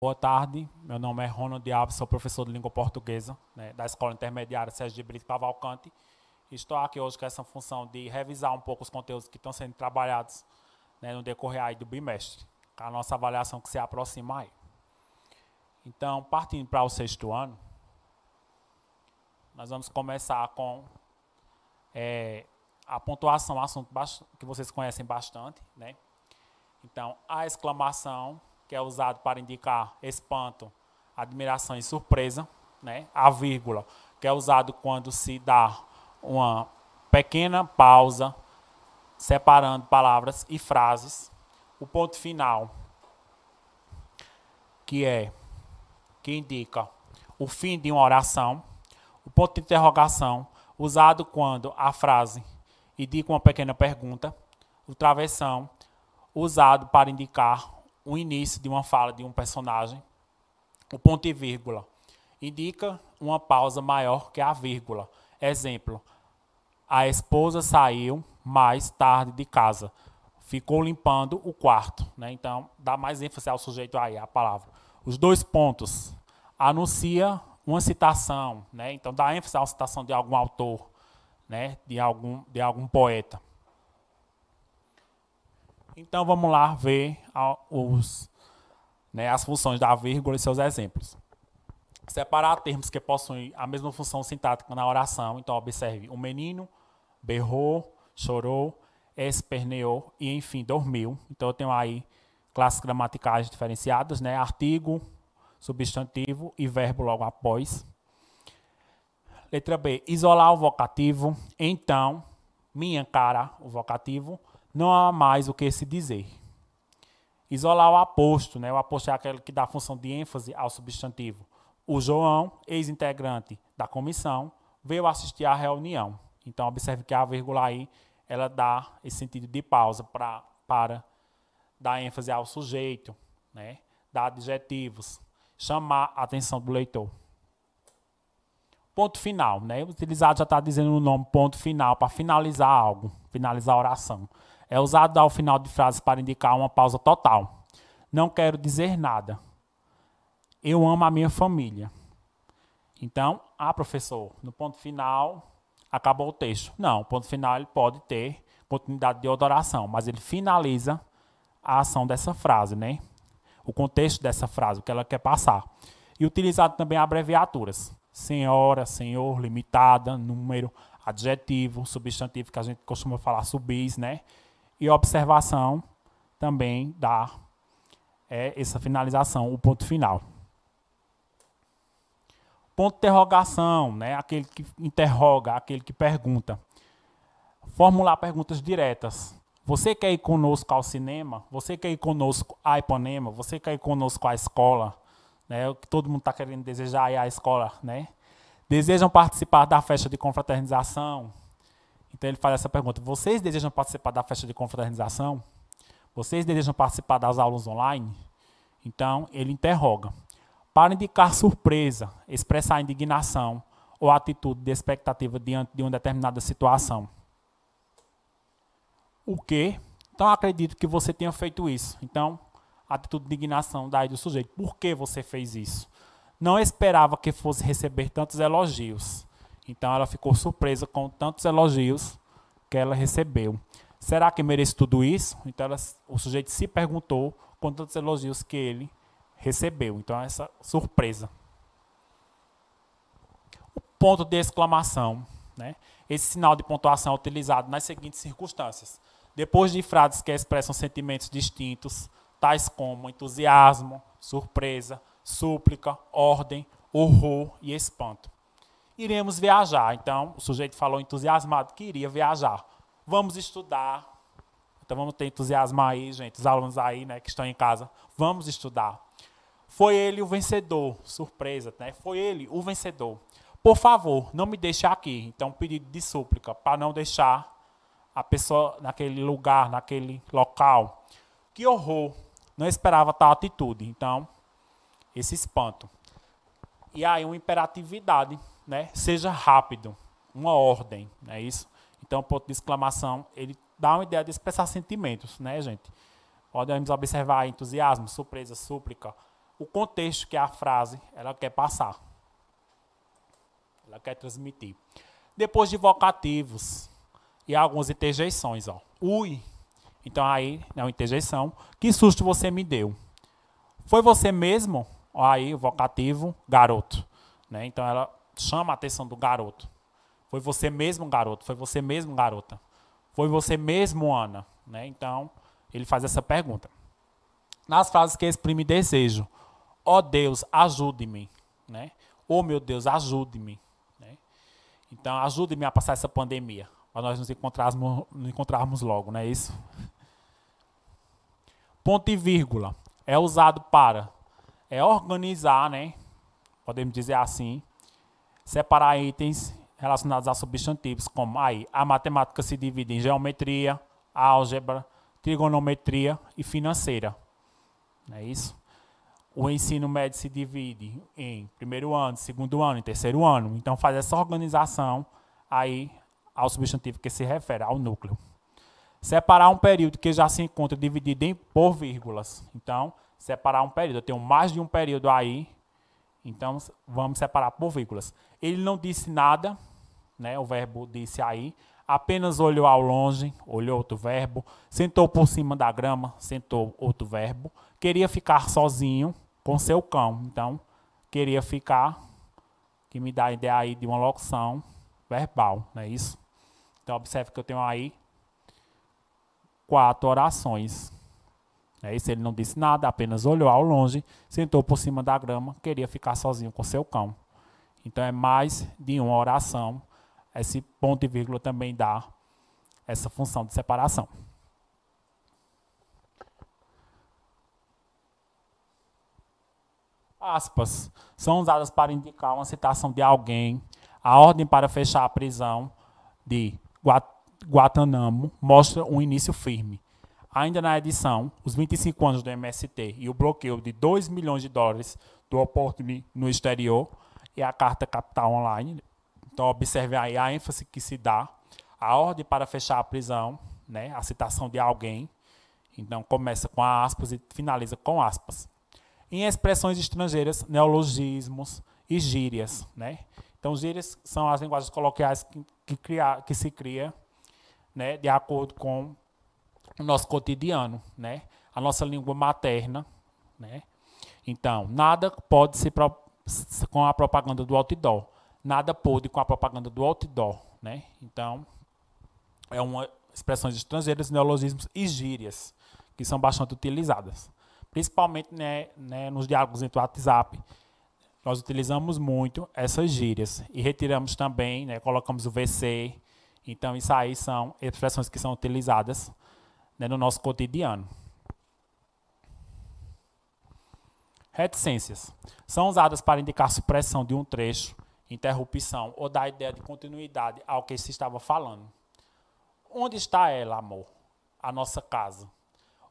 Boa tarde, meu nome é Ronald Diabo, sou professor de língua portuguesa né, da Escola Intermediária Sérgio de Brito Cavalcante. Estou aqui hoje com essa função de revisar um pouco os conteúdos que estão sendo trabalhados né, no decorrer do bimestre, com a nossa avaliação que se aproxima aí. Então, partindo para o sexto ano, nós vamos começar com é, a pontuação, assunto que vocês conhecem bastante. Né? Então, a exclamação que é usado para indicar espanto, admiração e surpresa, né? A vírgula, que é usado quando se dá uma pequena pausa separando palavras e frases. O ponto final, que é que indica o fim de uma oração. O ponto de interrogação, usado quando a frase indica uma pequena pergunta. O travessão, usado para indicar o início de uma fala de um personagem, o ponto e vírgula indica uma pausa maior que a vírgula. Exemplo: a esposa saiu mais tarde de casa, ficou limpando o quarto. Né? Então, dá mais ênfase ao sujeito aí, a palavra. Os dois pontos: anuncia uma citação, né? então dá ênfase à citação de algum autor, né? de, algum, de algum poeta. Então vamos lá ver os, né, as funções da vírgula e seus exemplos. Separar termos que possuem a mesma função sintática na oração. Então observe: o menino berrou, chorou, esperneou e enfim dormiu. Então eu tenho aí classes gramaticais diferenciadas, né? Artigo, substantivo e verbo logo após. Letra B, isolar o vocativo. Então, minha cara, o vocativo não há mais o que se dizer. Isolar o aposto, né? o aposto é aquele que dá função de ênfase ao substantivo. O João, ex-integrante da comissão, veio assistir à reunião. Então, observe que a vírgula aí, ela dá esse sentido de pausa pra, para dar ênfase ao sujeito, né? dar adjetivos, chamar a atenção do leitor. Ponto final, né? Utilizado já está dizendo o nome ponto final para finalizar algo, finalizar a oração. É usado ao final de frases para indicar uma pausa total. Não quero dizer nada. Eu amo a minha família. Então, ah, professor, no ponto final acabou o texto. Não, o ponto final ele pode ter continuidade de outra mas ele finaliza a ação dessa frase, né? O contexto dessa frase, o que ela quer passar. E utilizado também abreviaturas. Senhora, senhor, limitada, número, adjetivo, substantivo, que a gente costuma falar subis, né? e observação também dá é, essa finalização, o ponto final. Ponto de interrogação, né? aquele que interroga, aquele que pergunta. Formular perguntas diretas. Você quer ir conosco ao cinema? Você quer ir conosco à Ipanema? Você quer ir conosco à escola? Né? O que todo mundo está querendo desejar ir é à escola, né? Desejam participar da festa de confraternização? Então ele faz essa pergunta: vocês desejam participar da festa de confraternização? Vocês desejam participar das aulas online? Então ele interroga. Para indicar surpresa, expressar indignação ou atitude de expectativa diante de uma determinada situação. O que? Então acredito que você tenha feito isso. Então, atitude de indignação daí do sujeito. Por que você fez isso? Não esperava que fosse receber tantos elogios então ela ficou surpresa com tantos elogios que ela recebeu. Será que merece tudo isso? Então ela, o sujeito se perguntou com tantos elogios que ele recebeu. Então essa surpresa. O ponto de exclamação, né? Esse sinal de pontuação é utilizado nas seguintes circunstâncias: depois de frases que expressam sentimentos distintos, tais como entusiasmo, surpresa, súplica, ordem, horror e espanto iremos viajar. Então, o sujeito falou entusiasmado que iria viajar. Vamos estudar. Então, vamos ter entusiasmo aí, gente, os alunos aí, né, que estão em casa. Vamos estudar. Foi ele o vencedor, surpresa, né? Foi ele o vencedor. Por favor, não me deixe aqui. Então, pedido de súplica para não deixar a pessoa naquele lugar, naquele local. Que horror! Não esperava tal atitude. Então, esse espanto. E aí, uma imperatividade né, seja rápido, uma ordem, não é isso? Então, o ponto de exclamação, ele dá uma ideia de expressar sentimentos, né, gente? Podemos observar entusiasmo, surpresa, súplica, o contexto que a frase ela quer passar, ela quer transmitir. Depois de vocativos e algumas interjeições, ó. Ui, então aí é uma interjeição. Que susto você me deu? Foi você mesmo? Aí o vocativo, garoto. Né? Então ela chama a atenção do garoto. Foi você mesmo, garoto. Foi você mesmo, garota. Foi você mesmo, Ana. Né? Então, ele faz essa pergunta. Nas frases que exprime desejo. Ó oh, Deus, ajude-me. Né? Ó oh, meu Deus, ajude-me. Né? Então, ajude-me a passar essa pandemia. Para nós nos encontrarmos, nos encontrarmos logo, não é isso? Ponto e vírgula. É usado para é organizar, né? Podemos dizer assim Separar itens relacionados a substantivos, como aí a matemática se divide em geometria, álgebra, trigonometria e financeira. Não é isso? O ensino médio se divide em primeiro ano, segundo ano e terceiro ano. Então faz essa organização aí ao substantivo que se refere, ao núcleo. Separar um período que já se encontra dividido em por vírgulas. Então, separar um período. Eu tenho mais de um período aí. Então, vamos separar por vírgulas. Ele não disse nada, né? O verbo disse aí, apenas olhou ao longe, olhou outro verbo, sentou por cima da grama, sentou outro verbo, queria ficar sozinho com seu cão, então queria ficar, que me dá a ideia aí de uma locução verbal, não é isso? Então observe que eu tenho aí quatro orações. É isso, ele não disse nada, apenas olhou ao longe, sentou por cima da grama, queria ficar sozinho com seu cão. Então é mais de uma oração. Esse ponto e vírgula também dá essa função de separação. Aspas são usadas para indicar uma citação de alguém. A ordem para fechar a prisão de Guantanamo mostra um início firme. Ainda na edição, os 25 anos do MST e o bloqueio de 2 milhões de dólares do Oportuni no exterior e a Carta Capital Online. Então, observe aí a ênfase que se dá, a ordem para fechar a prisão, né, a citação de alguém. Então, começa com aspas e finaliza com aspas. Em expressões estrangeiras, neologismos e gírias. Né? Então, gírias são as linguagens coloquiais que, que, cria que se cria né, de acordo com o nosso cotidiano, né? a nossa língua materna. Né? Então, nada pode se, com a propaganda do outdoor. Nada pôde com a propaganda do outdoor. Né? Então, é uma expressões estrangeiras, neologismos e gírias, que são bastante utilizadas. Principalmente né, né, nos diálogos entre o WhatsApp, nós utilizamos muito essas gírias. E retiramos também, né, colocamos o VC. Então, isso aí são expressões que são utilizadas né, no nosso cotidiano. Reticências são usadas para indicar supressão de um trecho, interrupção ou dar ideia de continuidade ao que se estava falando. Onde está ela, amor? A nossa casa.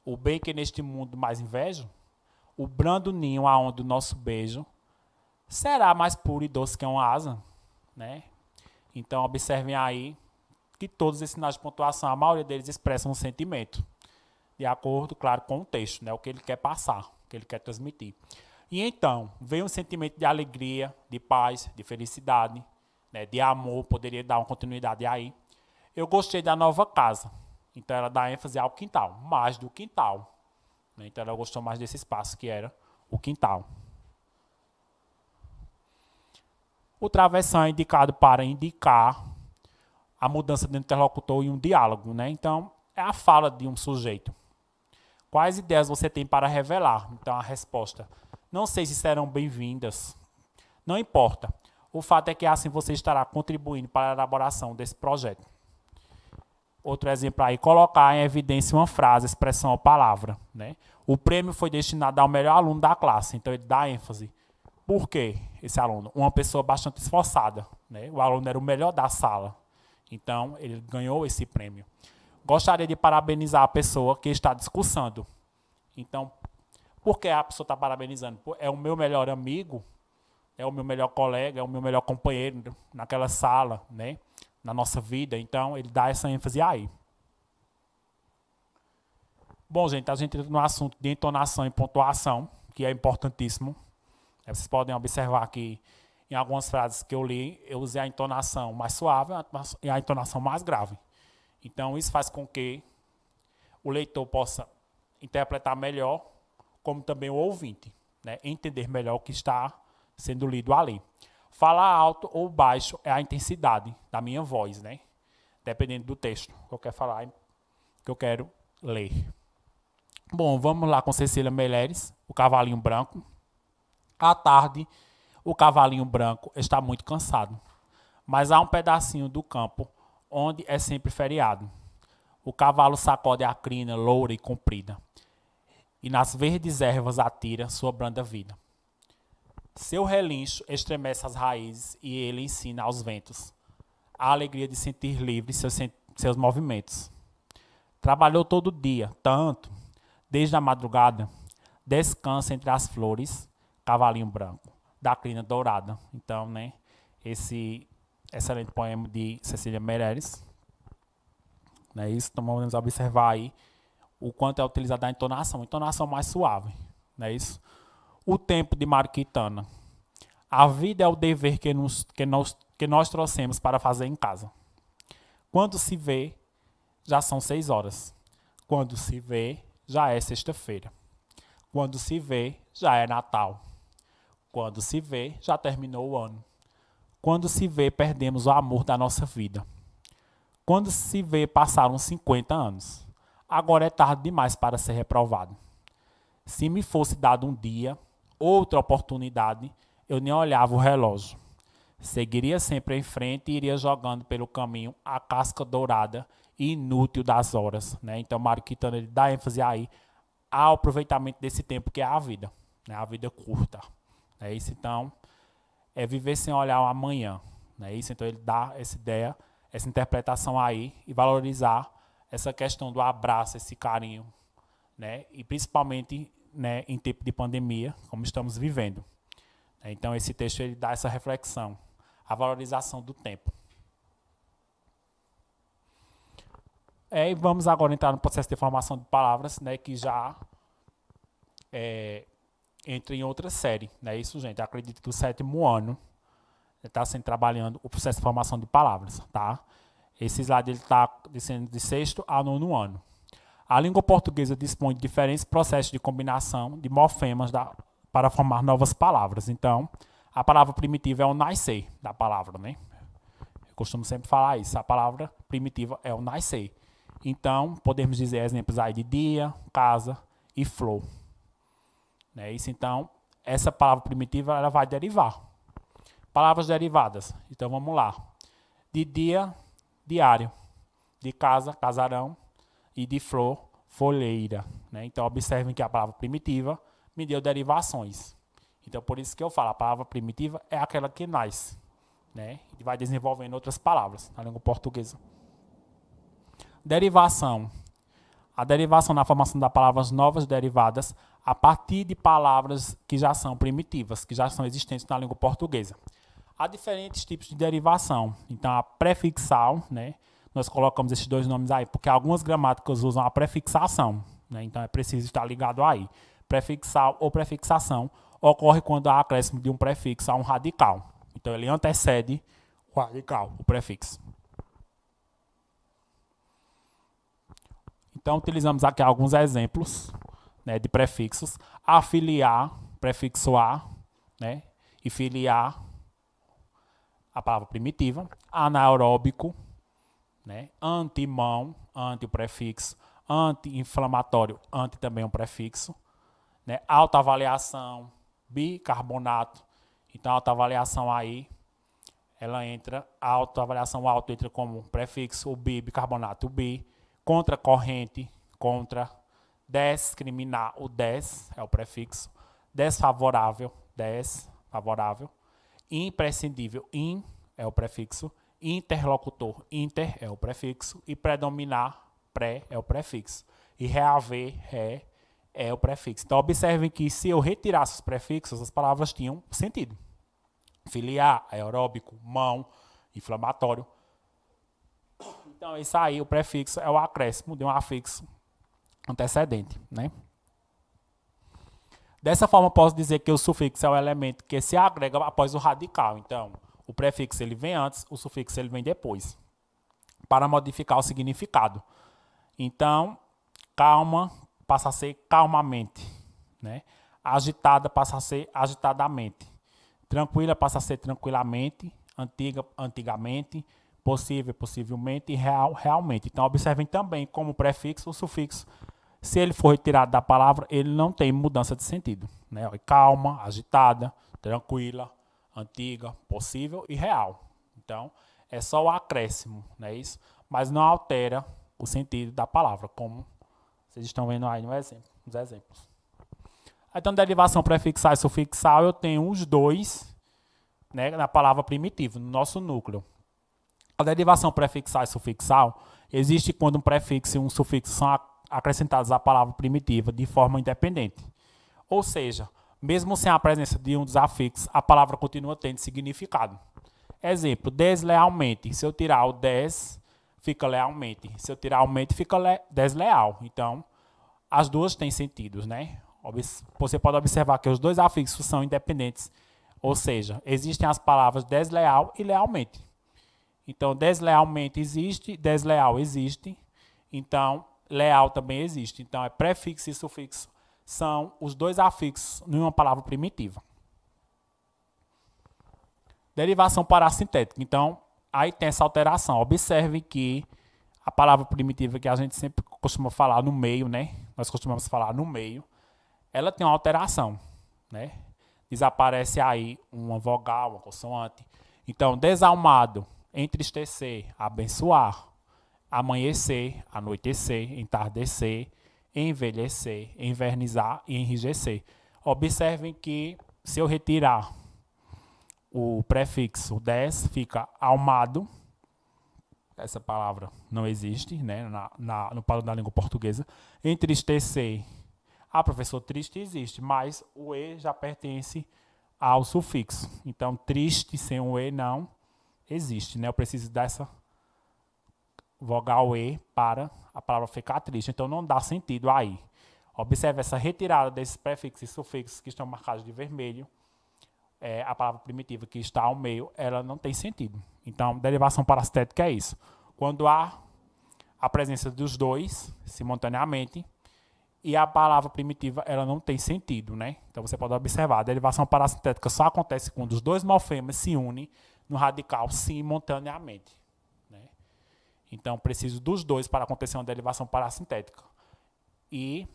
O bem que neste mundo mais invejo? O brando ninho aonde o nosso beijo será mais puro e doce que uma asa, né? Então observem aí que todos esses sinais de pontuação, a maioria deles expressam um sentimento, de acordo, claro, com o texto, né? O que ele quer passar que ele quer transmitir. E então, veio um sentimento de alegria, de paz, de felicidade, né, de amor, poderia dar uma continuidade aí. Eu gostei da nova casa, então ela dá ênfase ao quintal, mais do quintal. Né, então ela gostou mais desse espaço que era o quintal. O travessão é indicado para indicar a mudança do interlocutor em um diálogo. Né? Então, é a fala de um sujeito. Quais ideias você tem para revelar? Então a resposta: não sei se serão bem-vindas. Não importa. O fato é que assim você estará contribuindo para a elaboração desse projeto. Outro exemplo aí, colocar em evidência uma frase, expressão ou palavra. Né? O prêmio foi destinado ao melhor aluno da classe, então ele dá ênfase. Por quê esse aluno? Uma pessoa bastante esforçada. Né? O aluno era o melhor da sala, então ele ganhou esse prêmio gostaria de parabenizar a pessoa que está discursando. Então, por que a pessoa está parabenizando? É o meu melhor amigo, é o meu melhor colega, é o meu melhor companheiro naquela sala, né? Na nossa vida. Então, ele dá essa ênfase aí. Bom, gente, a gente entra no assunto de entonação e pontuação, que é importantíssimo. É, vocês podem observar que em algumas frases que eu li, eu usei a entonação mais suave e a entonação mais grave. Então, isso faz com que o leitor possa interpretar melhor, como também o ouvinte, né? entender melhor o que está sendo lido ali. Falar alto ou baixo é a intensidade da minha voz, né? dependendo do texto que eu quero falar, que eu quero ler. Bom, vamos lá com Cecília Meireles, O Cavalinho Branco. À tarde, o cavalinho branco está muito cansado, mas há um pedacinho do campo onde é sempre feriado. O cavalo sacode a crina loura e comprida, e nas verdes ervas atira sua branda vida. Seu relincho estremece as raízes e ele ensina aos ventos a alegria de sentir livre seus, seus movimentos. Trabalhou todo dia, tanto, desde a madrugada, descansa entre as flores, cavalinho branco, da crina dourada. Então, né, esse excelente poema de Cecília Meireles. é Isso, então vamos observar aí o quanto é utilizada a entonação, entonação mais suave. é Isso. O tempo de Marquitana. A vida é o dever que, nos, que, nós, que nós trouxemos para fazer em casa. Quando se vê, já são seis horas. Quando se vê, já é sexta-feira. Quando se vê, já é Natal. Quando se vê, já terminou o ano. Quando se vê, perdemos o amor da nossa vida. Quando se vê, passaram 50 anos. Agora é tarde demais para ser reprovado. Se me fosse dado um dia, outra oportunidade, eu nem olhava o relógio. Seguiria sempre em frente e iria jogando pelo caminho a casca dourada e inútil das horas. Né? Então, Mário Quintana ele dá ênfase aí ao aproveitamento desse tempo que é a vida, né? a vida curta. É isso, então, é viver sem olhar o amanhã. Né? Isso, então ele dá essa ideia, essa interpretação aí e valorizar essa questão do abraço, esse carinho, né? E principalmente, né, em tempo de pandemia, como estamos vivendo. Né? Então esse texto ele dá essa reflexão, a valorização do tempo. É, e vamos agora entrar no processo de formação de palavras, né, que já é, entra em outra série. Não é isso, gente? acredito que o sétimo ano está sendo trabalhando o processo de formação de palavras, tá? Esse slide está descendo tá de sexto a nono ano. A língua portuguesa dispõe de diferentes processos de combinação de morfemas da, para formar novas palavras. Então, a palavra primitiva é o nascer da palavra, né? Eu costumo sempre falar isso. A palavra primitiva é o nascer. Então, podemos dizer exemplos aí de dia, casa e flor. Né? Isso, então, essa palavra primitiva ela vai derivar. Palavras derivadas. Então, vamos lá. De dia, diário. De casa, casarão. E de flor, folheira. Né? Então, observem que a palavra primitiva me deu derivações. Então, por isso que eu falo, a palavra primitiva é aquela que nasce. Né? E vai desenvolvendo outras palavras na língua portuguesa. Derivação a derivação na formação de palavras novas derivadas a partir de palavras que já são primitivas, que já são existentes na língua portuguesa. Há diferentes tipos de derivação. Então, a prefixal, né? Nós colocamos esses dois nomes aí, porque algumas gramáticas usam a prefixação, né? Então, é preciso estar ligado aí. Prefixal ou prefixação ocorre quando há acréscimo de um prefixo a um radical. Então, ele antecede o radical, o prefixo. Então, utilizamos aqui alguns exemplos né, de prefixos. Afiliar, prefixo A, né, e filiar, a palavra primitiva. Anaeróbico, né, antimão, anti o prefixo. Anti-inflamatório, anti também um prefixo. Né, alta avaliação, bicarbonato. Então, alta avaliação aí, ela entra, a autoavaliação alto entra como prefixo, o bi, bicarbonato, o bi contra a corrente, contra, discriminar, o des é o prefixo, desfavorável, desfavorável, imprescindível, in é o prefixo, interlocutor, inter é o prefixo, e predominar, pré é o prefixo, e reaver, ré é o prefixo. Então, observem que se eu retirasse os prefixos, as palavras tinham sentido. Filiar, aeróbico, mão, inflamatório. Então, isso aí, o prefixo é o acréscimo de um afixo antecedente. Né? Dessa forma, posso dizer que o sufixo é o elemento que se agrega após o radical. Então, o prefixo ele vem antes, o sufixo ele vem depois, para modificar o significado. Então, calma passa a ser calmamente, né? Agitada passa a ser agitadamente. Tranquila passa a ser tranquilamente, antiga antigamente, possível, possivelmente e real, realmente. Então, observem também como prefixo, o sufixo, se ele for retirado da palavra, ele não tem mudança de sentido. Né? Calma, agitada, tranquila, antiga, possível e real. Então, é só o acréscimo, não é isso? Mas não altera o sentido da palavra, como vocês estão vendo aí no exemplo, nos exemplos. Então, derivação prefixal e sufixal, eu tenho os dois né, na palavra primitiva, no nosso núcleo. A derivação prefixal e sufixal existe quando um prefixo e um sufixo são acrescentados à palavra primitiva de forma independente. Ou seja, mesmo sem a presença de um dos afixos, a palavra continua tendo significado. Exemplo, deslealmente. Se eu tirar o des, fica lealmente. Se eu tirar mente, fica desleal. Então, as duas têm sentidos, né? Você pode observar que os dois afixos são independentes. Ou seja, existem as palavras desleal e lealmente. Então, deslealmente existe, desleal existe, então, leal também existe. Então, é prefixo e sufixo são os dois afixos em uma palavra primitiva. Derivação parassintética. Então, aí tem essa alteração. Observe que a palavra primitiva que a gente sempre costuma falar no meio, né? Nós costumamos falar no meio. Ela tem uma alteração, né? Desaparece aí uma vogal, uma consoante. Então, desalmado entristecer, abençoar, amanhecer, anoitecer, entardecer, envelhecer, envernizar e enrijecer. Observem que se eu retirar o prefixo 10, fica almado. Essa palavra não existe né, na, na, no padrão da língua portuguesa. Entristecer. Ah, professor, triste existe, mas o E já pertence ao sufixo. Então, triste sem o E não existe, né? Eu preciso dessa vogal E para a palavra ficar triste. Então não dá sentido aí. Observe essa retirada desses prefixos e sufixos que estão marcados de vermelho. É, a palavra primitiva que está ao meio, ela não tem sentido. Então, derivação parasitética é isso. Quando há a presença dos dois simultaneamente e a palavra primitiva, ela não tem sentido, né? Então você pode observar, a derivação parasitética só acontece quando os dois morfemas se unem no radical simultaneamente. Né? Então, preciso dos dois para acontecer uma derivação parassintética. E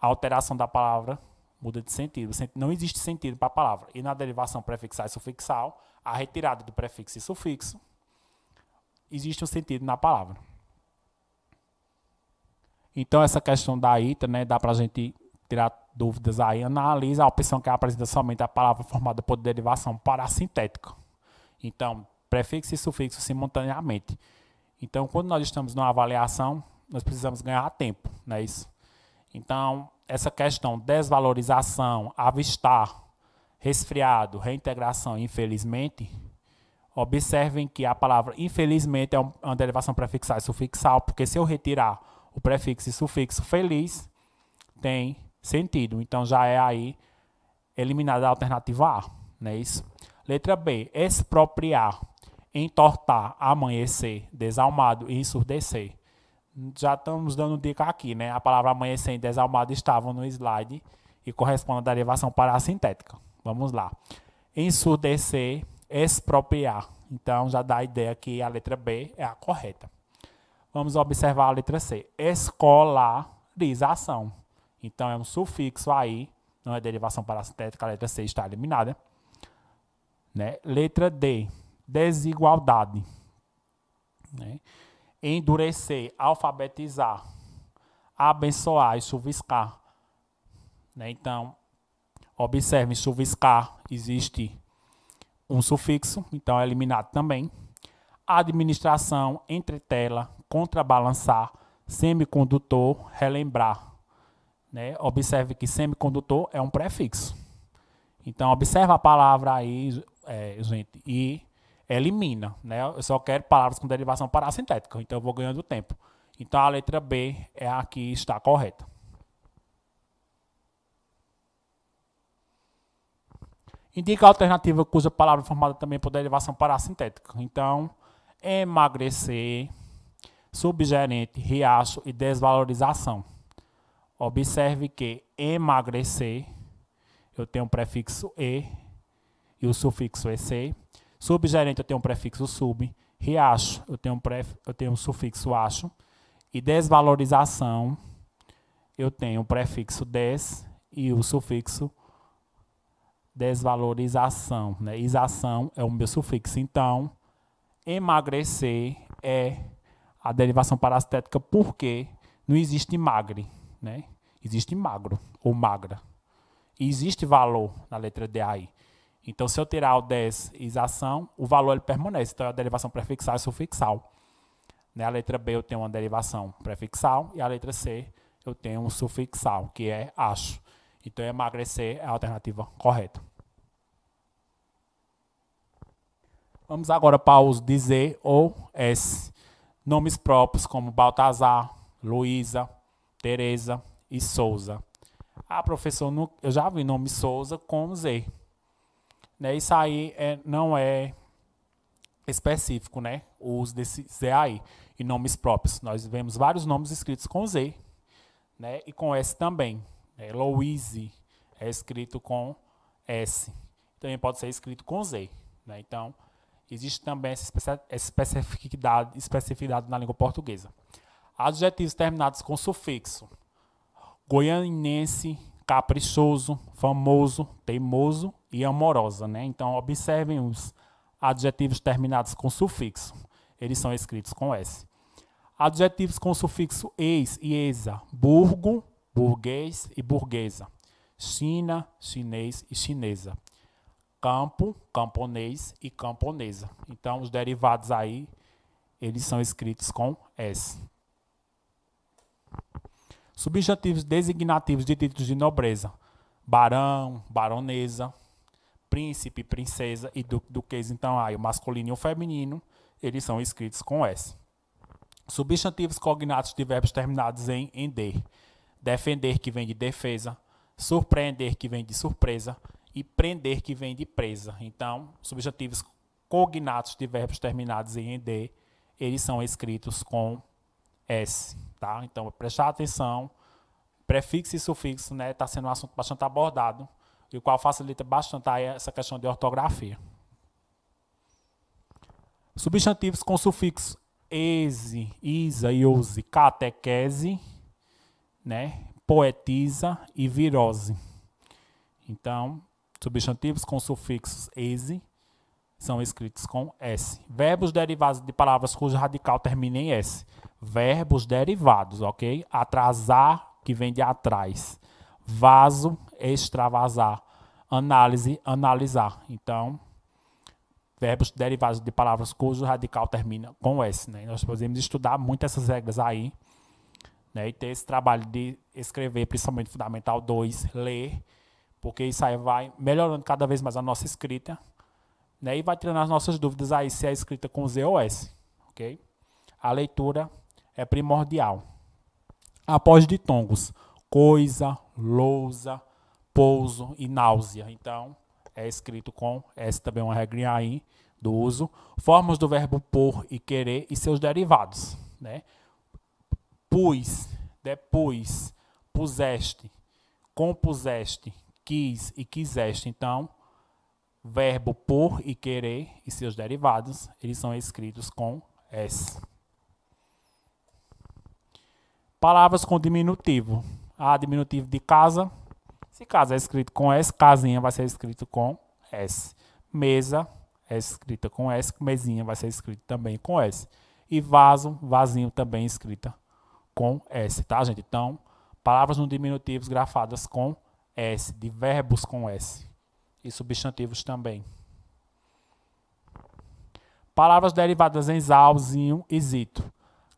a alteração da palavra muda de sentido. Não existe sentido para a palavra. E na derivação prefixal e sufixal, a retirada do prefixo e sufixo, existe um sentido na palavra. Então, essa questão da ITA, né, dá para a gente tirar dúvidas aí. Analisa a opção que apresenta somente a palavra formada por derivação parassintética. Então, prefixo e sufixo simultaneamente. Então, quando nós estamos numa avaliação, nós precisamos ganhar tempo, não é isso? Então, essa questão desvalorização, avistar, resfriado, reintegração, infelizmente, observem que a palavra infelizmente é uma derivação prefixal e sufixal, porque se eu retirar o prefixo e sufixo feliz, tem sentido. Então já é aí eliminada a alternativa A, não é isso? Letra B, expropriar, entortar, amanhecer, desalmado ensurdecer. Já estamos dando dica aqui, né? A palavra amanhecer e desalmado estavam no slide e corresponde à derivação parasintética. Vamos lá. Ensurdecer, expropriar. Então, já dá a ideia que a letra B é a correta. Vamos observar a letra C. Escolarização. Então, é um sufixo aí, não é derivação parasintética, a letra C está eliminada. Né? Letra D, desigualdade. Né? Endurecer, alfabetizar, abençoar e suviscar. Né? Então, observe, suviscar existe um sufixo, então é eliminado também. Administração, entretela, contrabalançar, semicondutor, relembrar. Né? Observe que semicondutor é um prefixo. Então, observe a palavra aí, é, gente, e elimina, né? Eu só quero palavras com derivação parasintética, então eu vou ganhando tempo. Então a letra B é a que está correta. Indica a alternativa que usa palavra formada também por derivação parasintética. Então, emagrecer, subgerente, riacho e desvalorização. Observe que emagrecer, eu tenho o prefixo E, e o sufixo ec. É Subgerente eu tenho um prefixo sub. Riacho eu tenho um, pref, eu tenho um sufixo acho. E desvalorização eu tenho o um prefixo des e o sufixo desvalorização. Né? Isação é o meu sufixo. Então, emagrecer é a derivação parastética porque não existe magre. Né? Existe magro ou magra. E existe valor na letra D aí. Então, se eu tirar o desização, o valor ele permanece. Então, é a derivação prefixal e sufixal. Né? A letra B eu tenho uma derivação prefixal e a letra C eu tenho um sufixal, que é acho. Então, emagrecer é a alternativa correta. Vamos agora para os dizer ou S. Nomes próprios como Baltazar, Luísa, Tereza e Souza. Ah, professor, eu já vi nome Souza com Z. Né? Isso aí é, não é específico, né? O uso desse Z aí e nomes próprios. Nós vemos vários nomes escritos com Z, né? E com S também. Né? Louise é escrito com S. Também pode ser escrito com Z, né? Então, existe também essa especificidade, especificidade na língua portuguesa. Adjetivos terminados com sufixo. goianense caprichoso, famoso, teimoso, e amorosa. Né? Então, observem os adjetivos terminados com sufixo. Eles são escritos com S. Adjetivos com sufixo ex e exa. Burgo, burguês e burguesa. China, chinês e chinesa. Campo, camponês e camponesa. Então, os derivados aí, eles são escritos com S. Subjetivos designativos de títulos de nobreza. Barão, baronesa, príncipe, princesa e du duquesa. Então, aí, o masculino e o feminino, eles são escritos com S. Substantivos cognatos de verbos terminados em -ender. Defender, que vem de defesa. Surpreender, que vem de surpresa. E prender, que vem de presa. Então, substantivos cognatos de verbos terminados em -ender, eles são escritos com S. Tá? Então, prestar atenção. Prefixo e sufixo está né, sendo um assunto bastante abordado e o qual facilita bastante essa questão de ortografia. Substantivos com sufixo ese, isa, iose, catequese, né? poetisa e virose. Então, substantivos com sufixos ese são escritos com s. Verbos derivados de palavras cujo radical termina em s. Verbos derivados, ok? Atrasar, que vem de atrás. Vaso, extravasar, análise, analisar. Então, verbos derivados de palavras cujo radical termina com S. Né? Nós podemos estudar muito essas regras aí né? e ter esse trabalho de escrever, principalmente Fundamental 2, ler, porque isso aí vai melhorando cada vez mais a nossa escrita né? e vai tirando as nossas dúvidas aí se é escrita com Z ou S. Okay? A leitura é primordial. Após ditongos, coisa, lousa, pouso e náusea. Então, é escrito com, essa também é uma regrinha aí do uso, formas do verbo por e querer e seus derivados. Né? Pus, depois, puseste, compuseste, quis e quiseste. Então, verbo por e querer e seus derivados, eles são escritos com S. Palavras com diminutivo. A diminutivo de casa, se casa é escrito com S, casinha vai ser escrito com S. Mesa é escrita com S, mesinha vai ser escrita também com S. E vaso, vasinho também escrita com S, tá, gente? Então, palavras no diminutivos grafadas com S, de verbos com S e substantivos também. Palavras derivadas em zalzinho e zito.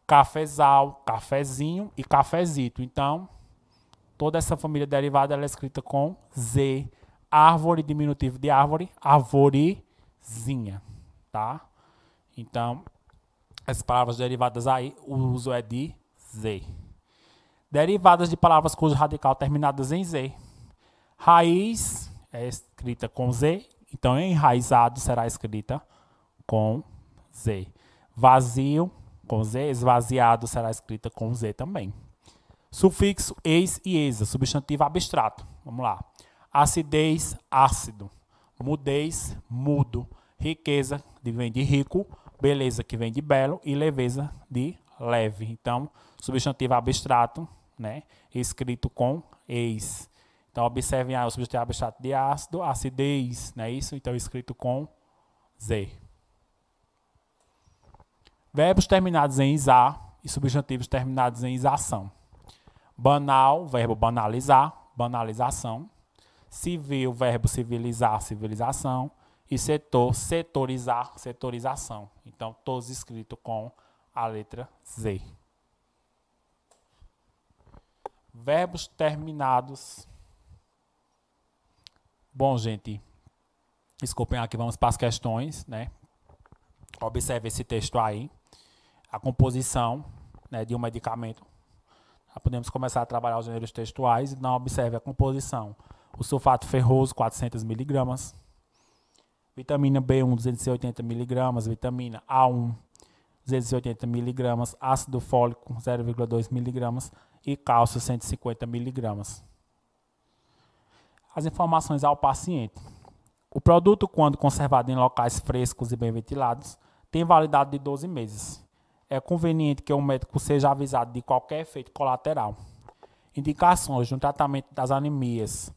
Cafezal, cafezinho e cafezito. Então, Toda essa família derivada é escrita com Z. Árvore, diminutivo de árvore, arvorezinha, tá? Então, as palavras derivadas aí, o uso é de Z. Derivadas de palavras cujo radical terminadas em Z. Raiz é escrita com Z, então enraizado será escrita com Z. Vazio com Z, esvaziado será escrita com Z também. Sufixo ex e exa, substantivo abstrato. Vamos lá. Acidez, ácido. Mudez, mudo. Riqueza, que vem de rico. Beleza, que vem de belo. E leveza, de leve. Então, substantivo abstrato, né? Escrito com ex. Então, observem aí o substantivo abstrato de ácido, acidez, não é isso? Então, escrito com Z. Verbos terminados em isar e substantivos terminados em isação. Banal, verbo banalizar, banalização. Civil, verbo civilizar, civilização. E setor, setorizar, setorização. Então, todos escritos com a letra Z. Verbos terminados. Bom, gente, desculpem aqui, vamos para as questões, né? Observe esse texto aí. A composição né, de um medicamento podemos começar a trabalhar os gêneros textuais. Então, observe a composição. O sulfato ferroso, 400 miligramas. Vitamina B1, 280 miligramas. Vitamina A1, 280 miligramas. Ácido fólico, 0,2 miligramas. E cálcio, 150 miligramas. As informações ao paciente. O produto, quando conservado em locais frescos e bem ventilados, tem validade de 12 meses é conveniente que o médico seja avisado de qualquer efeito colateral. Indicações no tratamento das anemias.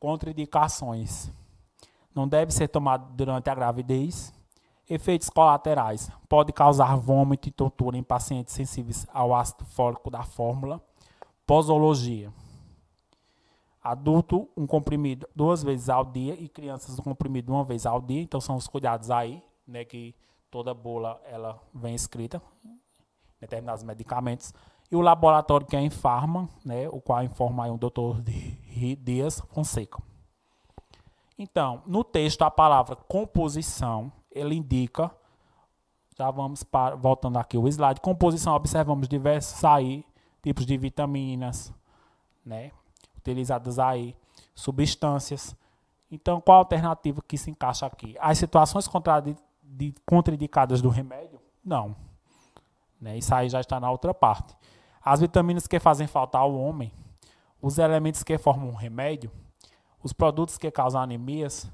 Contraindicações. Não deve ser tomado durante a gravidez. Efeitos colaterais. Pode causar vômito e tontura em pacientes sensíveis ao ácido fólico da fórmula. Posologia. Adulto, um comprimido duas vezes ao dia e crianças um comprimido uma vez ao dia. Então, são os cuidados aí, né, que Toda bula ela vem escrita, determinados medicamentos. E o laboratório que é em farma, né, o qual informa aí o doutor Dias Fonseca. Então, no texto, a palavra composição, ele indica, já vamos para, voltando aqui o slide, composição, observamos diversos aí, tipos de vitaminas, né, utilizadas aí, substâncias. Então, qual a alternativa que se encaixa aqui? As situações contraditórias de contraindicadas do remédio? Não. Né? Isso aí já está na outra parte. As vitaminas que fazem falta ao homem, os elementos que formam um remédio, os produtos que causam anemias.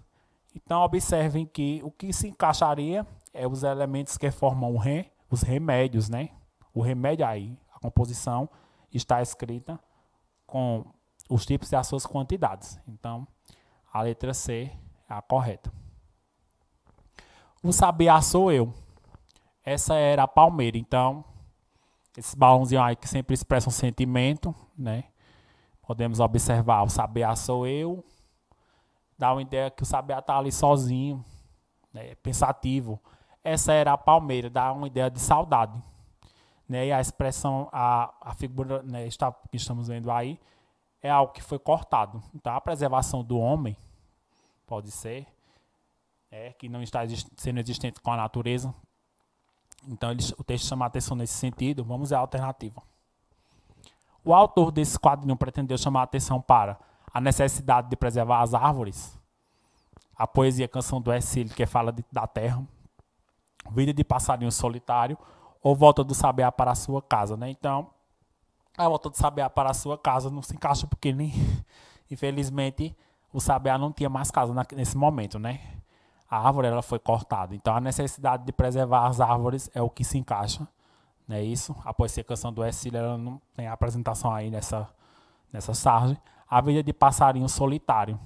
Então, observem que o que se encaixaria é os elementos que formam o re, os remédios, né? O remédio aí, a composição está escrita com os tipos e as suas quantidades. Então, a letra C é a correta. O sabiá sou eu. Essa era a palmeira. Então, esses balãozinhos aí que sempre expressam sentimento, né? Podemos observar, o sabiá sou eu. Dá uma ideia que o sabiá está ali sozinho, né? pensativo. Essa era a palmeira, dá uma ideia de saudade. Né? E a expressão, a, a figura né, está, que estamos vendo aí, é algo que foi cortado. Então, a preservação do homem, pode ser, é, que não está sendo existente com a natureza. Então o texto chama atenção nesse sentido. Vamos à alternativa. O autor desse quadrinho pretendeu chamar atenção para a necessidade de preservar as árvores, a poesia Canção do Exílio, que fala de, da terra, Vida de Passarinho Solitário, ou Volta do Sabiá para a sua casa. Né? Então, a Volta do Sabiá para a sua casa não se encaixa porque, nem, infelizmente, o Sabiá não tinha mais casa nesse momento, né? a árvore ela foi cortada. Então a necessidade de preservar as árvores é o que se encaixa, não é isso? Após a canção do Exílio, ela não tem apresentação aí nessa nessa sarge. A vida de passarinho solitário,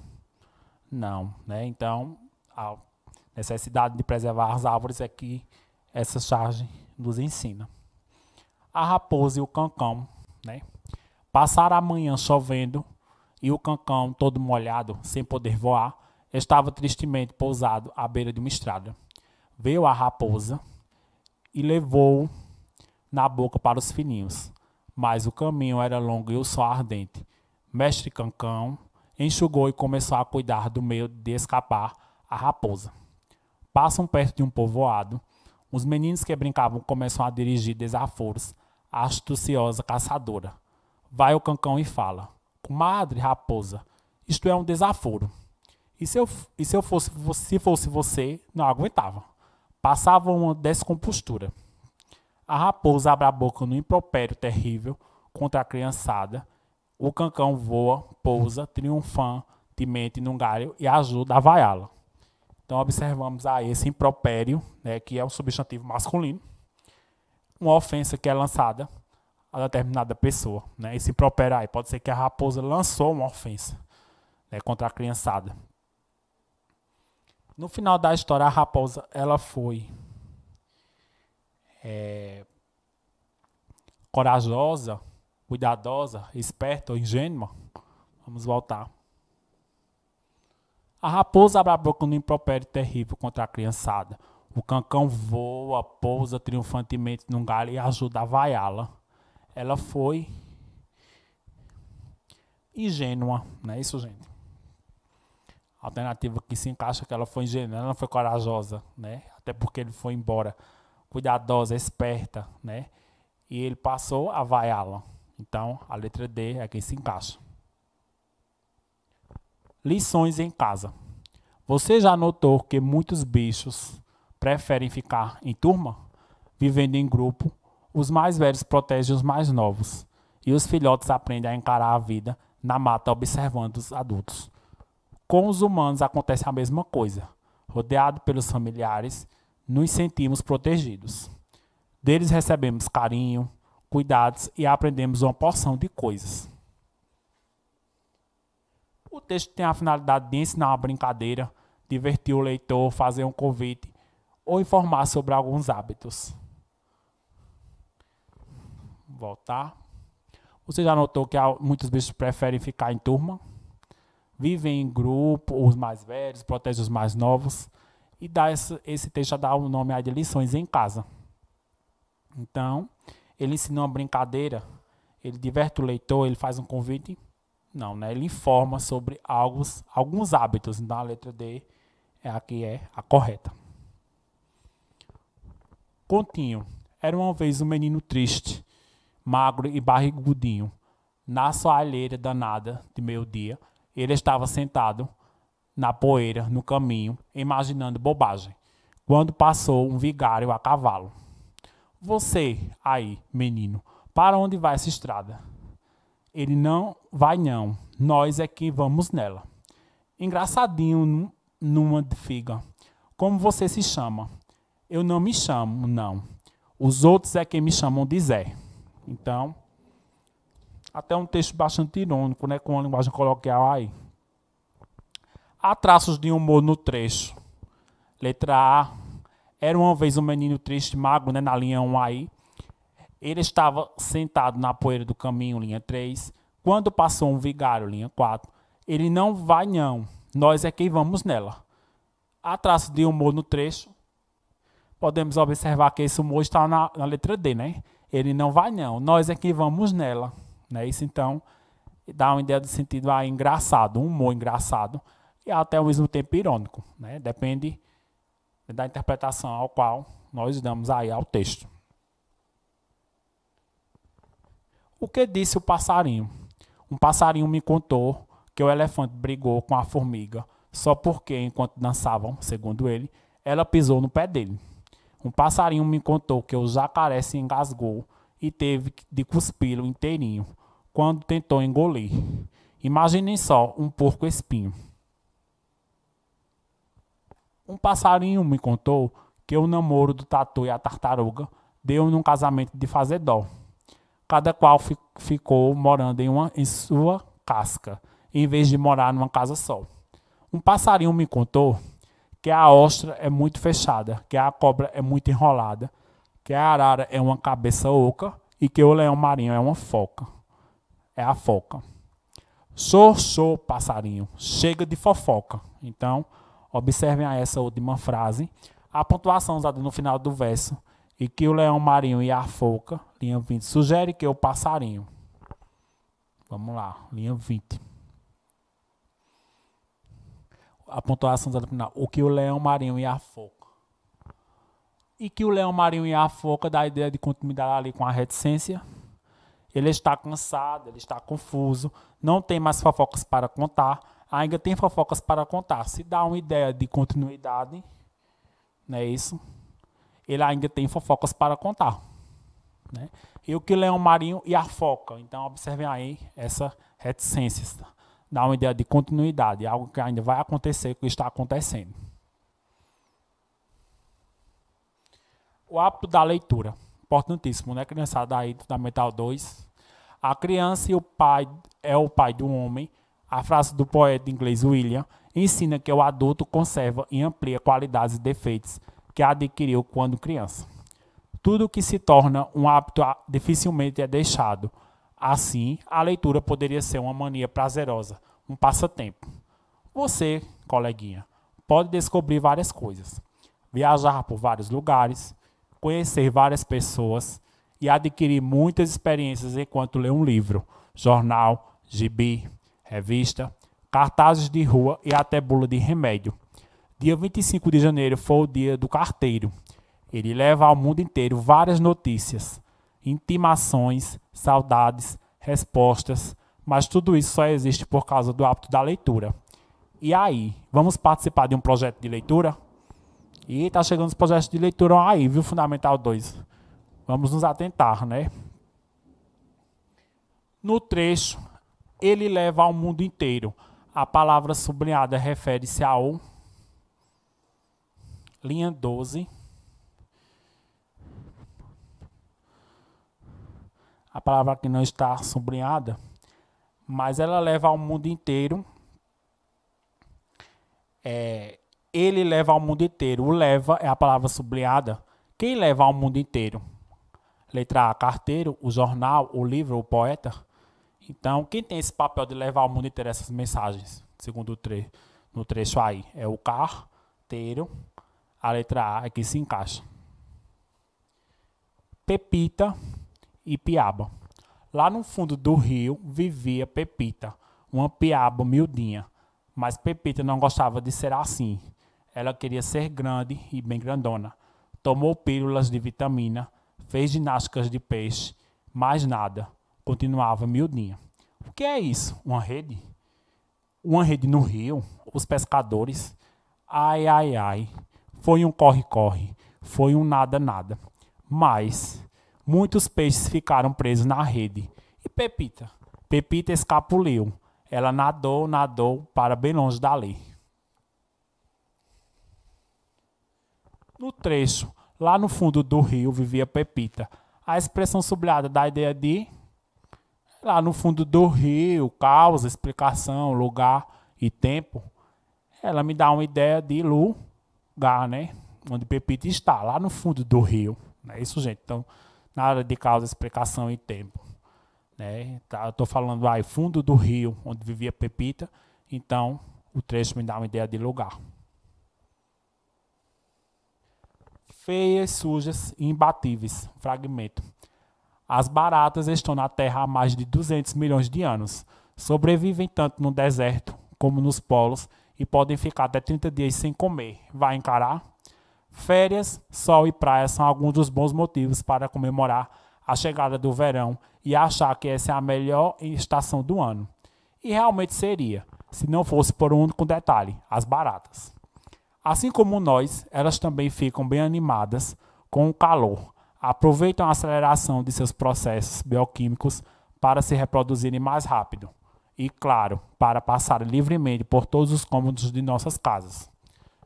não, né? Então a necessidade de preservar as árvores é que essa charge nos ensina. A raposa e o cancão, né? Passar a manhã chovendo e o cancão todo molhado, sem poder voar, estava tristemente pousado à beira de uma estrada. Veio a raposa e levou na boca para os filhinhos. Mas o caminho era longo e o sol ardente. Mestre Cancão enxugou e começou a cuidar do meio de escapar a raposa. Passam perto de um povoado. Os meninos que brincavam começam a dirigir desaforos à astuciosa caçadora. Vai o Cancão e fala: Comadre raposa, isto é um desaforo. E se eu, e se eu fosse, se fosse você, não aguentava. Passava uma descompostura. A raposa abre a boca no impropério terrível contra a criançada. O cancão voa, pousa, triunfantemente num galho e ajuda a vaiá-la. Então observamos aí esse impropério, né, que é um substantivo masculino, uma ofensa que é lançada a determinada pessoa. Né? Esse impropério aí pode ser que a raposa lançou uma ofensa né, contra a criançada. No final da história, a raposa ela foi é, corajosa, cuidadosa, esperta, ingênua. Vamos voltar. A raposa abre a boca num impropério terrível contra a criançada. O cancão voa, pousa triunfantemente num galho e ajuda a vaiá-la. Ela foi ingênua, não é isso, gente? alternativa que se encaixa, que ela foi ingênua, ela foi corajosa, né? Até porque ele foi embora, cuidadosa, esperta, né? E ele passou a vaiá-la. Então, a letra D é quem se encaixa. Lições em casa. Você já notou que muitos bichos preferem ficar em turma, vivendo em grupo? Os mais velhos protegem os mais novos e os filhotes aprendem a encarar a vida na mata observando os adultos. Com os humanos acontece a mesma coisa. Rodeado pelos familiares, nos sentimos protegidos. Deles recebemos carinho, cuidados e aprendemos uma porção de coisas. O texto tem a finalidade de ensinar uma brincadeira, divertir o leitor, fazer um convite ou informar sobre alguns hábitos. Voltar. Você já notou que muitos bichos preferem ficar em turma? vivem em grupo, os mais velhos, protegem os mais novos. E dá esse, esse texto dá o nome de lições em casa. Então, ele ensina uma brincadeira, ele diverte o leitor, ele faz um convite. Não, né? Ele informa sobre alguns, alguns hábitos. Então, a letra D é a que é a correta. Continho. Era uma vez um menino triste, magro e barrigudinho. Na sua alheira danada de meio-dia, ele estava sentado na poeira, no caminho, imaginando bobagem, quando passou um vigário a cavalo. Você aí, menino, para onde vai essa estrada? Ele não vai, não. Nós é que vamos nela. Engraçadinho numa figa. Como você se chama? Eu não me chamo, não. Os outros é que me chamam de Zé. Então, até um texto bastante irônico, né, com a linguagem coloquial aí. Há traços de humor no trecho. Letra A. Era uma vez um menino triste, magro, né, na linha 1 aí. Ele estava sentado na poeira do caminho, linha 3. Quando passou um vigário, linha 4. Ele não vai, não. Nós é quem vamos nela. Há traços de humor no trecho. Podemos observar que esse humor está na, na letra D, né? Ele não vai, não. Nós é quem vamos nela. Né? Isso, então, dá uma ideia do sentido ah, engraçado, um humor engraçado, e até ao mesmo tempo irônico. Né? Depende da interpretação ao qual nós damos aí ao texto. O que disse o passarinho? Um passarinho me contou que o elefante brigou com a formiga só porque, enquanto dançavam, segundo ele, ela pisou no pé dele. Um passarinho me contou que o jacaré se engasgou e teve de cuspi-lo inteirinho quando tentou engolir. Imaginem só um porco espinho. Um passarinho me contou que o namoro do tatu e a tartaruga deu num casamento de fazedor. Cada qual fi ficou morando em, uma, em sua casca, em vez de morar numa casa só. Um passarinho me contou que a ostra é muito fechada, que a cobra é muito enrolada que a arara é uma cabeça oca e que o leão marinho é uma foca. É a foca. Sou, sou passarinho, chega de fofoca. Então, observem a essa última frase. A pontuação usada no final do verso e que o leão marinho e a foca, linha 20, sugere que é o passarinho. Vamos lá, linha 20. A pontuação usada no final, o que o leão marinho e a foca e que o Leão Marinho e a Foca da ideia de continuidade ali com a reticência. Ele está cansado, ele está confuso, não tem mais fofocas para contar, ainda tem fofocas para contar. Se dá uma ideia de continuidade, não é isso? Ele ainda tem fofocas para contar. Né? E o que o Leão Marinho e a Foca. Então, observem aí essa reticência. Dá uma ideia de continuidade, algo que ainda vai acontecer, que está acontecendo. o hábito da leitura. Importantíssimo, né, criançada aí, Fundamental 2. A criança e o pai é o pai do homem. A frase do poeta inglês William ensina que o adulto conserva e amplia qualidades e defeitos que adquiriu quando criança. Tudo que se torna um hábito ah, dificilmente é deixado. Assim, a leitura poderia ser uma mania prazerosa, um passatempo. Você, coleguinha, pode descobrir várias coisas, viajar por vários lugares, conhecer várias pessoas e adquirir muitas experiências enquanto lê um livro, jornal, gibi, revista, cartazes de rua e até bula de remédio. Dia 25 de janeiro foi o dia do carteiro. Ele leva ao mundo inteiro várias notícias, intimações, saudades, respostas, mas tudo isso só existe por causa do hábito da leitura. E aí, vamos participar de um projeto de leitura? E está chegando os projetos de leitura aí, viu, Fundamental 2. Vamos nos atentar, né? No trecho, ele leva ao mundo inteiro. A palavra sublinhada refere-se ao linha 12. A palavra que não está sublinhada, mas ela leva ao mundo inteiro. É, ele leva ao mundo inteiro. O leva é a palavra sublinhada. Quem leva ao mundo inteiro? Letra A, carteiro, o jornal, o livro, o poeta. Então, quem tem esse papel de levar ao mundo inteiro essas mensagens? Segundo o tre no trecho aí, é o carteiro. A letra A é que se encaixa. Pepita e Piaba. Lá no fundo do rio vivia Pepita, uma piaba miudinha. Mas Pepita não gostava de ser assim. Ela queria ser grande e bem grandona. Tomou pílulas de vitamina, fez ginásticas de peixe, mais nada. Continuava miudinha. O que é isso? Uma rede? Uma rede no rio? Os pescadores? Ai, ai, ai. Foi um corre-corre. Foi um nada-nada. Mas muitos peixes ficaram presos na rede. E Pepita? Pepita escapuliu. Ela nadou, nadou para bem longe dali. No trecho, lá no fundo do rio vivia Pepita. A expressão sublinhada da ideia de lá no fundo do rio, causa, explicação, lugar e tempo, ela me dá uma ideia de lugar, né? Onde Pepita está, lá no fundo do rio. É isso, gente. Então, na área de causa, explicação e tempo. Né? Tá, eu tô falando aí, fundo do rio, onde vivia Pepita. Então, o trecho me dá uma ideia de lugar. feias, sujas e imbatíveis. Fragmento. As baratas estão na Terra há mais de 200 milhões de anos. Sobrevivem tanto no deserto como nos polos e podem ficar até 30 dias sem comer. Vai encarar? Férias, sol e praia são alguns dos bons motivos para comemorar a chegada do verão e achar que essa é a melhor estação do ano. E realmente seria, se não fosse por um único detalhe: as baratas. Assim como nós, elas também ficam bem animadas com o calor, aproveitam a aceleração de seus processos bioquímicos para se reproduzirem mais rápido e, claro, para passarem livremente por todos os cômodos de nossas casas.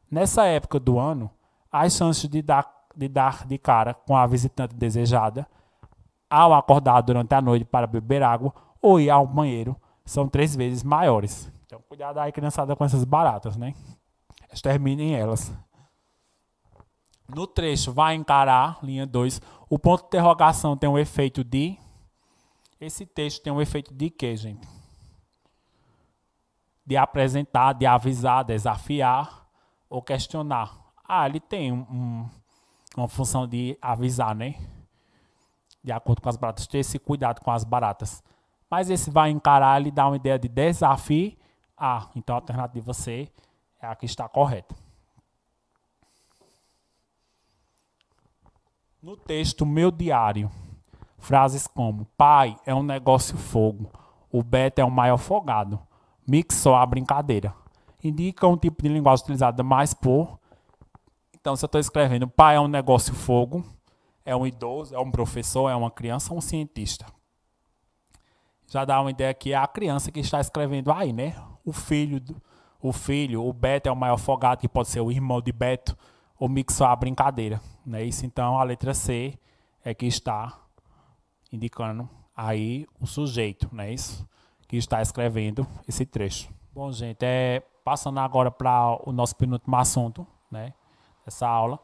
Nessa época do ano, as chances de dar, de dar de cara com a visitante desejada ao acordar durante a noite para beber água ou ir ao banheiro são três vezes maiores. Então, cuidado aí, criançada, com essas baratas, né? exterminem elas. No trecho, vai encarar, linha 2, o ponto de interrogação tem um efeito de. Esse texto tem um efeito de quê, gente? De apresentar, de avisar, desafiar ou questionar. Ah, ele tem um, uma função de avisar, né? De acordo com as baratas. Ter esse cuidado com as baratas. Mas esse vai encarar, ele dá uma ideia de desafio. Ah, então a alternativa C é a que está correta. No texto Meu Diário, frases como: Pai é um negócio fogo, o Beto é o maior folgado, Mix só a brincadeira. Indicam um tipo de linguagem utilizada mais por. Então, se eu estou escrevendo: Pai é um negócio fogo, é um idoso, é um professor, é uma criança, um cientista. Já dá uma ideia que é a criança que está escrevendo aí, né? O filho, do, o filho, o Beto é o maior folgado, que pode ser o irmão de Beto, ou mixar a brincadeira. Né? Isso então a letra C é que está indicando aí o sujeito, né? Isso que está escrevendo esse trecho. Bom, gente, é, passando agora para o nosso penúltimo assunto, né? Essa aula,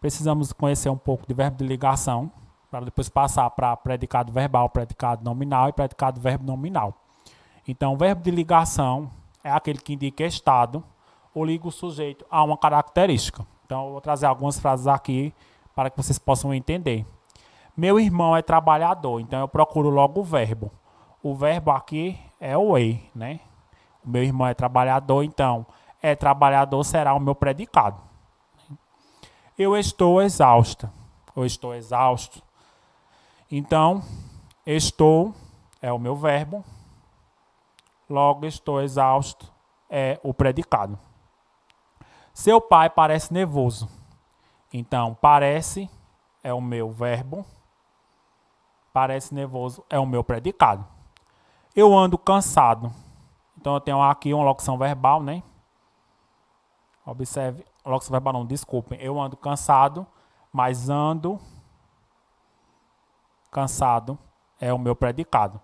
precisamos conhecer um pouco de verbo de ligação para depois passar para predicado verbal, predicado nominal e predicado verbo nominal. Então, verbo de ligação é aquele que indica estado ou liga o sujeito a uma característica. Então, eu vou trazer algumas frases aqui para que vocês possam entender. Meu irmão é trabalhador, então eu procuro logo o verbo. O verbo aqui é o e, né? meu irmão é trabalhador, então é trabalhador será o meu predicado. Eu estou exausta. Eu estou exausto. Então, estou é o meu verbo logo estou exausto é o predicado. Seu pai parece nervoso. Então, parece é o meu verbo. Parece nervoso é o meu predicado. Eu ando cansado. Então, eu tenho aqui uma locução verbal, né? Observe, locução verbal não, desculpem. Eu ando cansado, mas ando cansado é o meu predicado.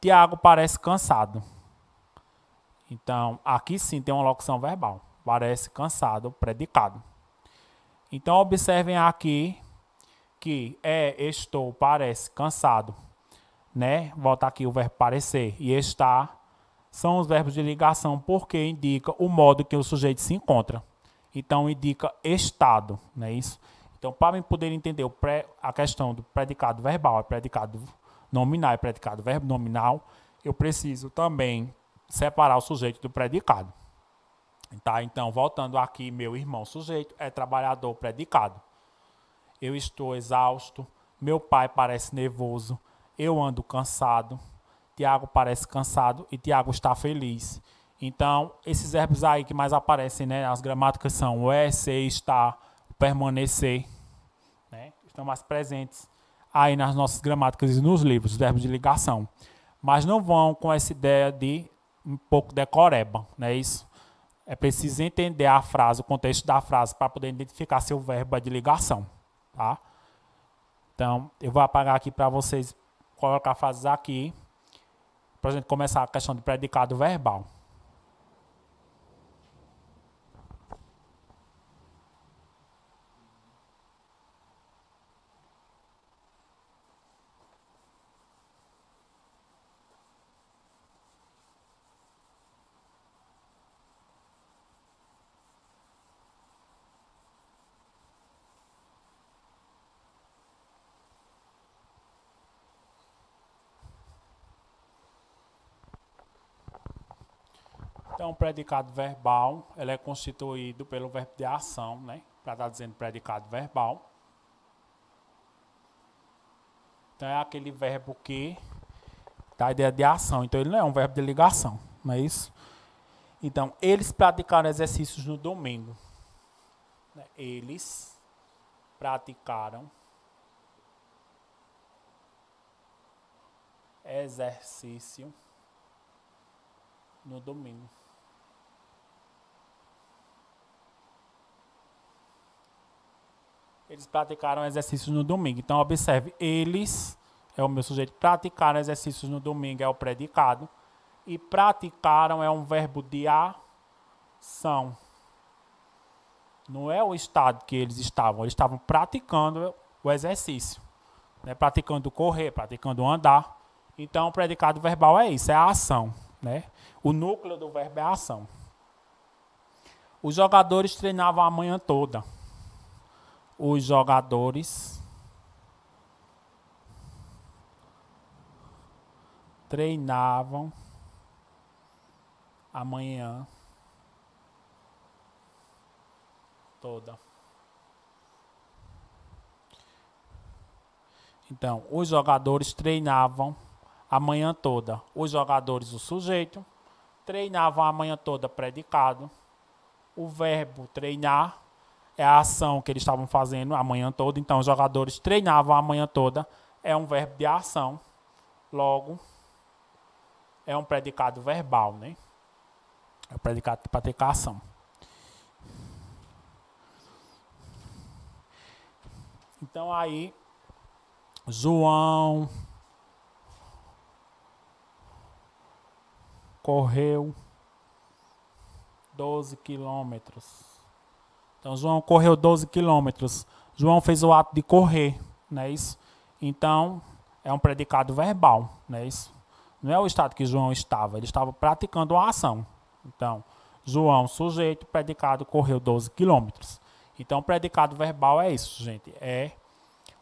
Tiago parece cansado. Então, aqui sim tem uma locução verbal. Parece cansado, predicado. Então, observem aqui que é, estou, parece cansado, né? Volta aqui o verbo parecer e está são os verbos de ligação porque indica o modo que o sujeito se encontra. Então, indica estado, não é isso? Então, para poder entender pré, a questão do predicado verbal, é predicado nominal, é predicado verbo nominal, eu preciso também separar o sujeito do predicado. Tá? Então, voltando aqui, meu irmão sujeito é trabalhador predicado. Eu estou exausto, meu pai parece nervoso, eu ando cansado, Tiago parece cansado e Tiago está feliz. Então, esses verbos aí que mais aparecem, né? As gramáticas são o é, ser, estar, permanecer, né? Estão mais presentes aí nas nossas gramáticas e nos livros, os verbos de ligação. Mas não vão com essa ideia de um pouco decoreba, não é isso? É preciso entender a frase, o contexto da frase, para poder identificar se o verbo é de ligação, tá? Então, eu vou apagar aqui para vocês colocar frases aqui, para a gente começar a questão de predicado verbal. Então, é o predicado verbal, ele é constituído pelo verbo de ação, né? Para estar tá dizendo predicado verbal. Então, é aquele verbo que dá a ideia de ação. Então, ele não é um verbo de ligação, não é isso? Então, eles praticaram exercícios no domingo. Né? Eles praticaram exercício no domingo. Eles praticaram exercícios no domingo. Então, observe, eles é o meu sujeito. Praticaram exercícios no domingo é o predicado. E praticaram é um verbo de ação. Não é o estado que eles estavam. Eles estavam praticando o exercício. Né? Praticando correr, praticando andar. Então, o predicado verbal é isso, é a ação. Né? O núcleo do verbo é a ação. Os jogadores treinavam a manhã toda os jogadores treinavam amanhã toda. Então, os jogadores treinavam a manhã toda. Os jogadores, o sujeito, treinavam a manhã toda predicado. O verbo treinar é a ação que eles estavam fazendo a manhã toda. Então, os jogadores treinavam a manhã toda. É um verbo de ação. Logo, é um predicado verbal, né? É um predicado para ter ação Então, aí, João correu 12 quilômetros. Então João correu 12 quilômetros. João fez o ato de correr, não é isso? Então é um predicado verbal, não é isso? Não é o estado que João estava, ele estava praticando a ação. Então, João, sujeito, predicado, correu 12 quilômetros. Então, predicado verbal é isso, gente. É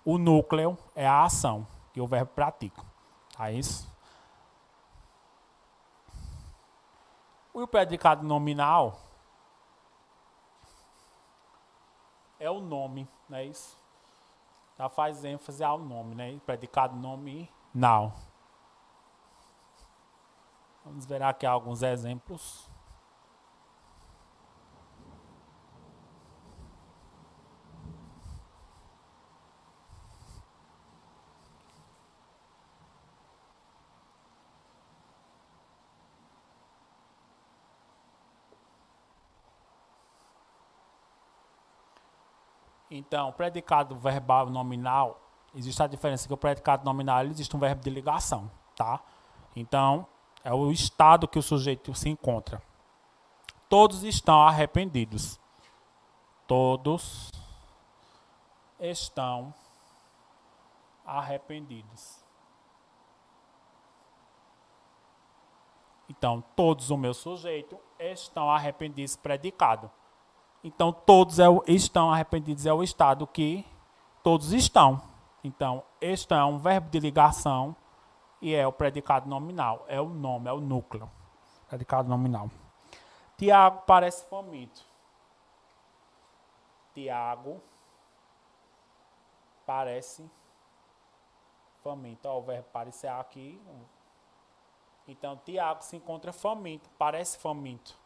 o núcleo, é a ação que o verbo pratica. Tá isso? E o predicado nominal é o nome, não é isso? Já tá, faz ênfase ao nome, né? Predicado nome. Now. Vamos ver aqui alguns exemplos. Então, predicado verbal nominal, existe a diferença que o predicado nominal existe um verbo de ligação, tá? Então, é o estado que o sujeito se encontra. Todos estão arrependidos. Todos estão arrependidos. Então, todos o meu sujeito estão arrependidos predicado. Então todos é estão arrependidos é o estado que todos estão. Então, este é um verbo de ligação e é o predicado nominal, é o nome, é o núcleo. Predicado nominal. Tiago parece faminto. Tiago parece faminto. Ó, o verbo parecer aqui. Então, Tiago se encontra faminto, parece faminto.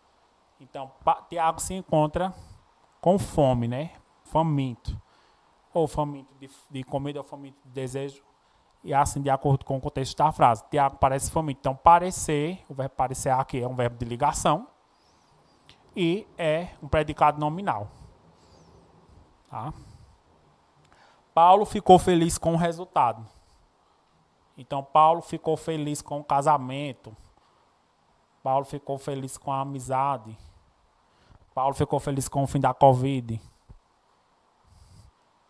Então, Tiago se encontra com fome, né? Faminto. Ou faminto de, de comida, ou faminto de desejo. E assim, de acordo com o contexto da frase. Tiago parece faminto. Então, parecer, o verbo parecer aqui é um verbo de ligação. E é um predicado nominal. Tá? Paulo ficou feliz com o resultado. Então, Paulo ficou feliz com o casamento. Paulo ficou feliz com a amizade. Paulo ficou feliz com o fim da Covid.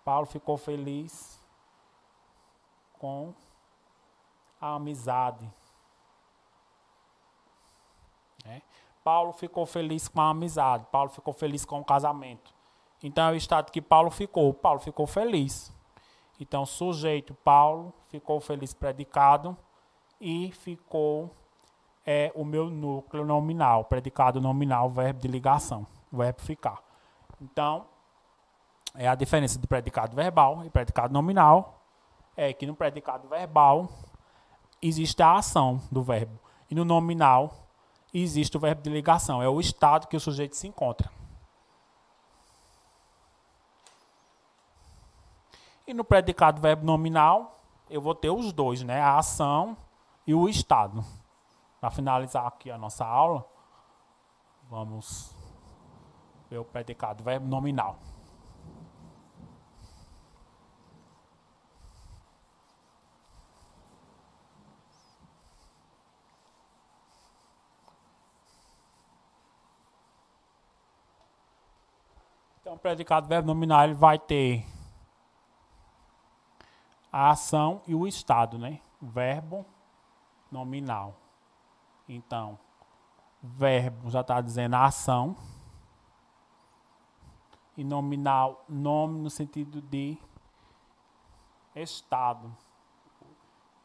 Paulo ficou feliz com a amizade. É. Paulo ficou feliz com a amizade. Paulo ficou feliz com o casamento. Então é o estado que Paulo ficou. Paulo ficou feliz. Então, sujeito Paulo ficou feliz predicado e ficou é o meu núcleo nominal, predicado nominal, verbo de ligação, verbo ficar. Então, é a diferença de predicado verbal e predicado nominal é que no predicado verbal existe a ação do verbo e no nominal existe o verbo de ligação, é o estado que o sujeito se encontra. E no predicado verbo nominal, eu vou ter os dois, né? A ação e o estado. Para finalizar aqui a nossa aula, vamos ver o predicado verbo nominal. Então, o predicado verbo nominal ele vai ter a ação e o estado, né? verbo nominal. Então, verbo já está dizendo a ação. E nominal, nome no sentido de estado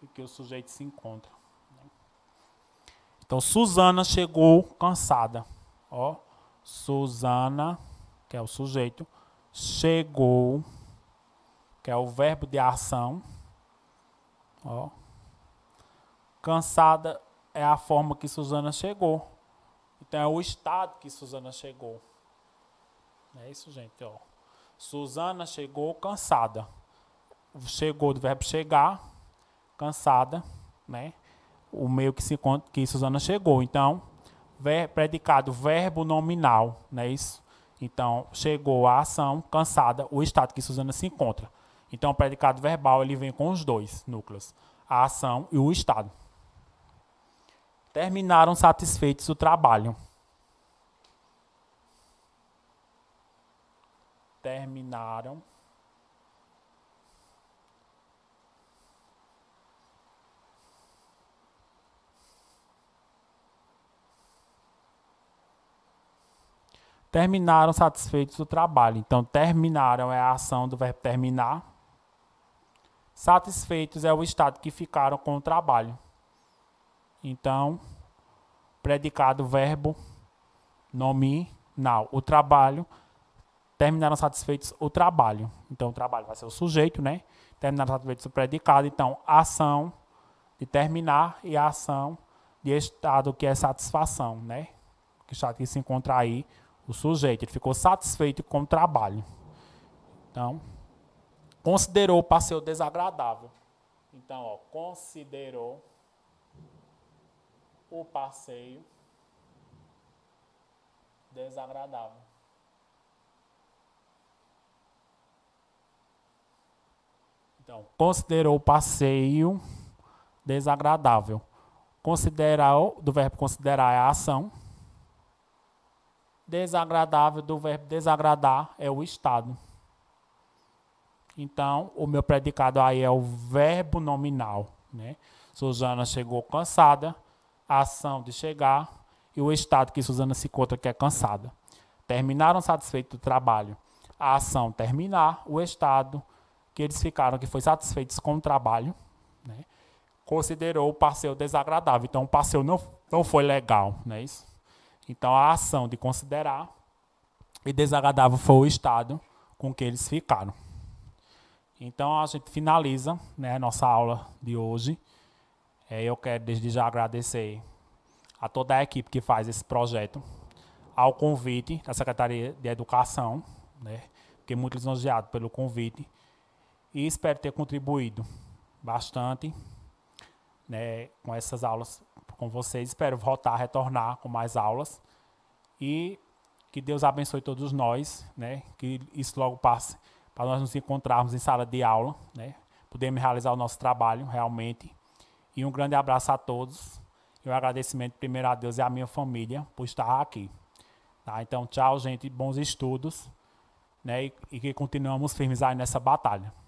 em que o sujeito se encontra. Então, Suzana chegou cansada. Ó, Suzana, que é o sujeito, chegou, que é o verbo de ação. Ó, cansada é a forma que Suzana chegou. Então é o estado que Suzana chegou. É isso, gente. Ó. Suzana chegou cansada. Chegou do verbo chegar, cansada, né? O meio que se que Suzana chegou. Então, ver, predicado verbo nominal, não é isso? Então, chegou a ação, cansada, o estado que Suzana se encontra. Então, o predicado verbal ele vem com os dois núcleos, a ação e o estado. Terminaram satisfeitos o trabalho. Terminaram terminaram satisfeitos do trabalho. Então, terminaram é a ação do verbo terminar. Satisfeitos é o estado que ficaram com o trabalho. Então, predicado, verbo, nominal. O trabalho, terminaram satisfeitos o trabalho. Então, o trabalho vai ser o sujeito, né? Terminaram satisfeitos o predicado. Então, ação de terminar e a ação de estado, que é satisfação, né? Que está aqui se encontra aí o sujeito. Ele ficou satisfeito com o trabalho. Então, considerou o passeio desagradável. Então, ó, considerou o passeio desagradável. Então, considerou o passeio desagradável. Considerar do verbo considerar é a ação. Desagradável do verbo desagradar é o estado. Então, o meu predicado aí é o verbo nominal, né? Suzana chegou cansada, a ação de chegar e o estado que Suzana se encontra que é cansada. Terminaram satisfeitos do trabalho. A ação terminar, o estado que eles ficaram que foi satisfeitos com o trabalho, né? considerou o parceiro desagradável. Então, o parceiro não, não foi legal, não é isso? Então, a ação de considerar e desagradável foi o estado com que eles ficaram. Então, a gente finaliza né, a nossa aula de hoje é, eu quero desde já agradecer a toda a equipe que faz esse projeto, ao convite da Secretaria de Educação, né? fiquei muito lisonjeado pelo convite e espero ter contribuído bastante né, com essas aulas com vocês. Espero voltar, retornar com mais aulas e que Deus abençoe todos nós, né, que isso logo passe para nós nos encontrarmos em sala de aula, né, podermos realizar o nosso trabalho realmente e um grande abraço a todos. E um agradecimento primeiro a Deus e à minha família por estar aqui. Tá? Então, tchau, gente. Bons estudos. Né? E, e que continuamos firmes aí nessa batalha.